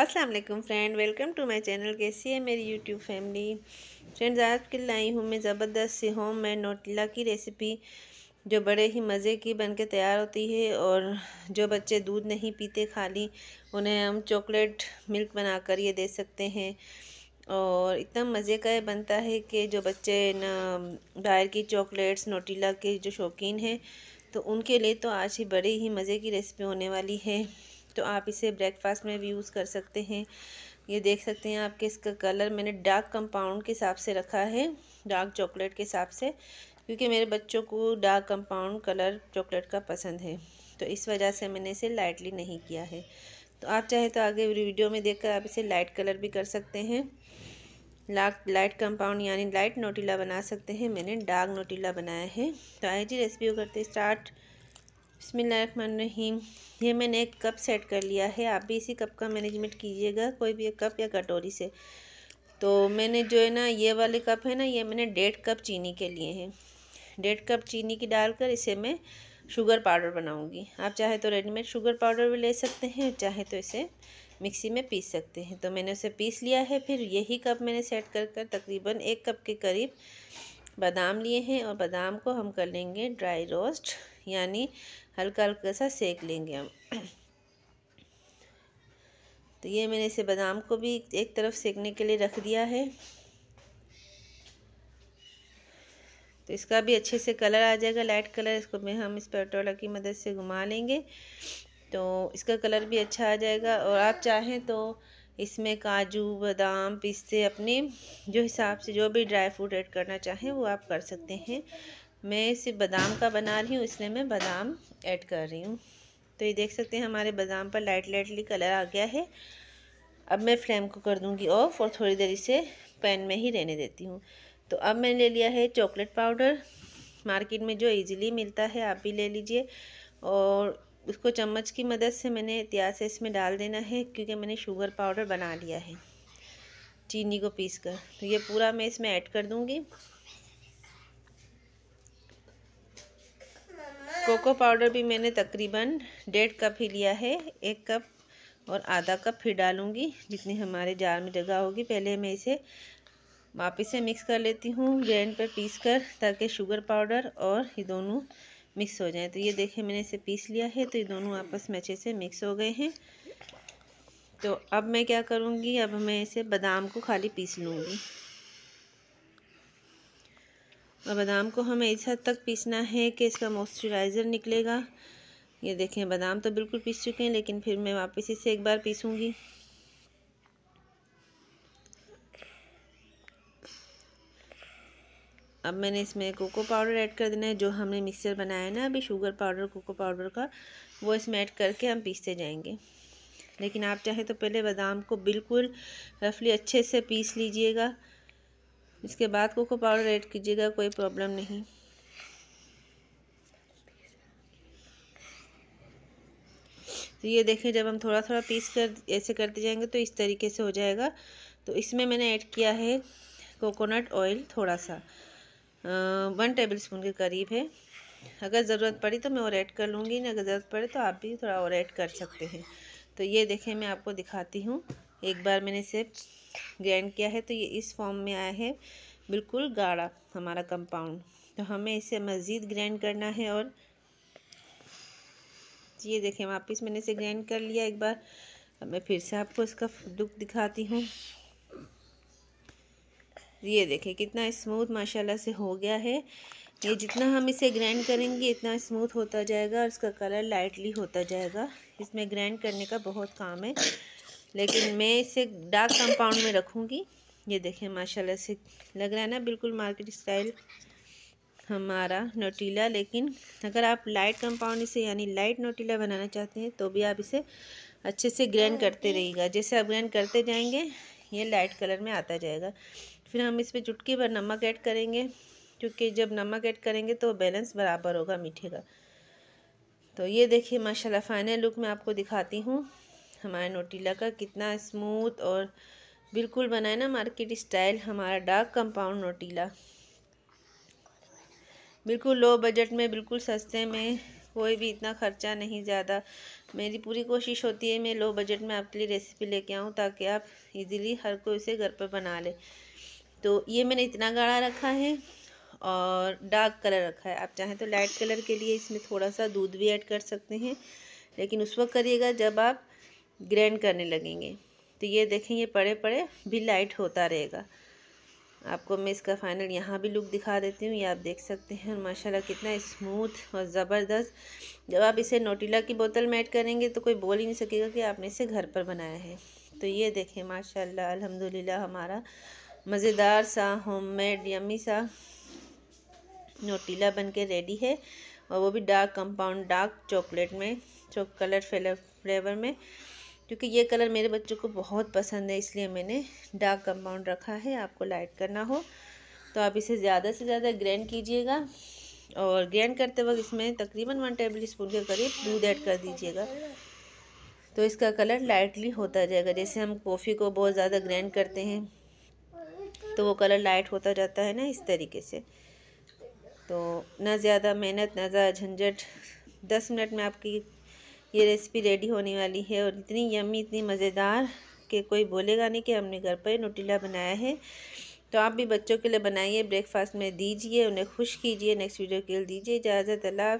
अस्सलाम वालेकुम friend welcome to my channel कैसी है मेरी यूट्यूब फैमिली फ्रेंड्स आज के लाई हूँ मैं ज़बरदस्त से होम मैं नोटिला की रेसिपी जो बड़े ही मज़े की बन के तैयार होती है और जो बच्चे दूध नहीं पीते खाली उन्हें हम चॉकलेट मिल्क बनाकर ये दे सकते हैं और इतना मज़े का बनता है कि जो बच्चे ना बाहर की चॉकलेट्स नोटिला के जो शौकीन हैं तो उनके लिए तो आज ही बड़े ही मज़े की रेसिपी होने वाली है तो आप इसे ब्रेकफास्ट में भी यूज़ कर सकते हैं ये देख सकते हैं आपके इसका कलर मैंने डार्क कंपाउंड के हिसाब से रखा है डार्क चॉकलेट के हिसाब से क्योंकि मेरे बच्चों को डार्क कंपाउंड कलर चॉकलेट का पसंद है तो इस वजह से मैंने इसे लाइटली नहीं किया है तो आप चाहें तो आगे वीडियो में देखकर आप इसे लाइट कलर भी कर सकते हैं लाक लाइट कंपाउंड यानी लाइट नोटीला बना सकते हैं मैंने डार्क नोटीला बनाया है तो आइए जी रेसिपी करते स्टार्ट बसमीम ये मैंने एक कप सेट कर लिया है आप भी इसी कप का मैनेजमेंट कीजिएगा कोई भी एक कप या कटोरी से तो मैंने जो है ना ये वाले कप है ना ये मैंने डेढ़ कप चीनी के लिए हैं डेढ़ कप चीनी की डालकर इसे मैं शुगर पाउडर बनाऊंगी आप चाहे तो रेडीमेड शुगर पाउडर भी ले सकते हैं चाहे तो इसे मिक्सी में पीस सकते हैं तो मैंने उसे पीस लिया है फिर यही कप मैंने सेट कर कर तकरीबन एक कप के करीब बादाम लिए हैं और बादाम को हम कर लेंगे ड्राई रोस्ट यानी हल्का हल्का सा सेक लेंगे हम तो ये मैंने इसे बादाम को भी एक तरफ सेकने के लिए रख दिया है तो इसका भी अच्छे से कलर आ जाएगा लाइट कलर इसको भी हम इस पेट्रोला की मदद से घुमा लेंगे तो इसका कलर भी अच्छा आ जाएगा और आप चाहें तो इसमें काजू बादाम पिस्ते अपने जो हिसाब से जो भी ड्राई फ्रूट ऐड करना चाहें वो आप कर सकते हैं मैं सिर्फ बादाम का बना रही हूँ इसलिए मैं बादाम ऐड कर रही हूँ तो ये देख सकते हैं हमारे बादाम पर लाइट लाइटली कलर आ गया है अब मैं फ्लेम को कर दूँगी ऑफ और थोड़ी देर इसे पैन में ही रहने देती हूँ तो अब मैंने ले लिया है चॉकलेट पाउडर मार्केट में जो ईजिली मिलता है आप भी ले लीजिए और उसको चम्मच की मदद से मैंने प्याज से इसमें डाल देना है क्योंकि मैंने शुगर पाउडर बना लिया है चीनी को पीस कर तो ये पूरा मैं इसमें ऐड कर दूँगी कोको पाउडर भी मैंने तकरीबन डेढ़ कप ही लिया है एक कप और आधा कप फिर डालूँगी जितनी हमारे जार में जगह होगी पहले मैं इसे वापस से मिक्स कर लेती हूँ ग्रैंड पर पीस कर ताकि शुगर पाउडर और ये दोनों मिक्स हो जाए तो ये देखें मैंने इसे पीस लिया है तो ये दोनों आपस में अच्छे से मिक्स हो गए हैं तो अब मैं क्या करूँगी अब मैं इसे बादाम को खाली पीस लूँगी और बादाम को हमें इस हद तक पीसना है कि इसका मॉइस्चराइज़र निकलेगा ये देखें बादाम तो बिल्कुल पीस चुके हैं लेकिन फिर मैं वापस इसे एक बार पीसूँगी अब मैंने इसमें कोको पाउडर ऐड कर देना है जो हमने मिक्सर बनाया है ना अभी शुगर पाउडर कोको पाउडर का वो इसमें ऐड करके हम पीसते जाएंगे लेकिन आप चाहें तो पहले बादाम को बिल्कुल रफली अच्छे से पीस लीजिएगा इसके बाद कोको पाउडर ऐड कीजिएगा कोई प्रॉब्लम नहीं तो ये देखें जब हम थोड़ा थोड़ा पीस कर ऐसे करते जाएंगे तो इस तरीके से हो जाएगा तो इसमें मैंने ऐड किया है कोकोनट ऑयल थोड़ा सा वन टेबल स्पून के करीब है अगर ज़रूरत पड़ी तो मैं और ऐड कर लूँगी नहीं अगर ज़रूरत पड़े तो आप भी थोड़ा और ऐड कर सकते हैं तो ये देखें मैं आपको दिखाती हूँ एक बार मैंने इसे ग्राइंड किया है तो ये इस फॉर्म में आया है बिल्कुल गाढ़ा हमारा कंपाउंड तो हमें इसे मज़ीद ग्राइंड करना है और ये देखें वापस मैंने इसे ग्राइंड कर लिया एक बार अब मैं फिर से आपको इसका दुख दिखाती हूँ ये देखें कितना स्मूथ माशाल्लाह से हो गया है ये जितना हम इसे ग्राइंड करेंगे इतना स्मूथ होता जाएगा और इसका कलर लाइटली होता जाएगा इसमें ग्राइंड करने का बहुत काम है लेकिन मैं इसे डार्क कंपाउंड में रखूँगी ये देखें माशाल्लाह से लग रहा है ना बिल्कुल मार्केट स्टाइल हमारा नोटीला लेकिन अगर आप लाइट कंपाउंड इसे यानी लाइट नोटीला बनाना चाहते हैं तो भी आप इसे अच्छे से ग्रैंड करते रहिएगा जैसे आप ग्रैंड करते जाएंगे ये लाइट कलर में आता जाएगा फिर हम इसमें चुटकी भर नमक ऐड करेंगे क्योंकि जब नमक ऐड करेंगे तो बैलेंस बराबर होगा मीठे का तो ये देखिए माशाल्लाह फाइनल लुक मैं आपको दिखाती हूँ हमारे नोटीला का कितना स्मूथ और बिल्कुल बनाए ना मार्केट स्टाइल हमारा डार्क कंपाउंड नोटीला बिल्कुल लो बजट में बिल्कुल सस्ते में कोई भी इतना ख़र्चा नहीं ज़्यादा मेरी पूरी कोशिश होती है मैं लो बजट में आपके लिए रेसिपी लेके आऊँ ताकि आप इजीली हर कोई उसे घर पर बना ले तो ये मैंने इतना गाढ़ा रखा है और डार्क कलर रखा है आप चाहें तो लाइट कलर के लिए इसमें थोड़ा सा दूध भी ऐड कर सकते हैं लेकिन उस वक्त करिएगा जब आप ग्रैंड करने लगेंगे तो ये देखें ये पड़े पड़े भी लाइट होता रहेगा आपको मैं इसका फाइनल यहाँ भी लुक दिखा देती हूँ ये आप देख सकते हैं और माशाला कितना स्मूथ और ज़बरदस्त जब आप इसे नोटिला की बोतल में ऐड करेंगे तो कोई बोल ही नहीं सकेगा कि आपने इसे घर पर बनाया है तो ये देखें माशा अलहमदिल्ला हमारा मज़ेदार सा होममेड यमी सा नोटीला बन के रेडी है और वो भी डार्क कंपाउंड डार्क चॉकलेट में चो कलर फ्लेवर में क्योंकि ये कलर मेरे बच्चों को बहुत पसंद है इसलिए मैंने डार्क कंपाउंड रखा है आपको लाइट करना हो तो आप इसे ज़्यादा से ज़्यादा ग्रैंड कीजिएगा और ग्रैंड करते वक्त इसमें तकरीबन वन टेबल स्पून के करीब दूध ऐड कर दीजिएगा तो इसका कलर लाइटली होता जाएगा जैसे हम कॉफ़ी को बहुत ज़्यादा ग्रैंड करते हैं तो वो कलर लाइट होता जाता है ना इस तरीके से तो ना ज़्यादा मेहनत ना ज़्यादा झंझट दस मिनट में आपकी ये रेसिपी रेडी होने वाली है और इतनी यमी इतनी मज़ेदार कि कोई बोलेगा नहीं कि हमने घर पर नोटीला बनाया है तो आप भी बच्चों के लिए बनाइए ब्रेकफास्ट में दीजिए उन्हें खुश कीजिए नेक्स्ट वीडियो के लिए दीजिए इजाज़त अल्लाह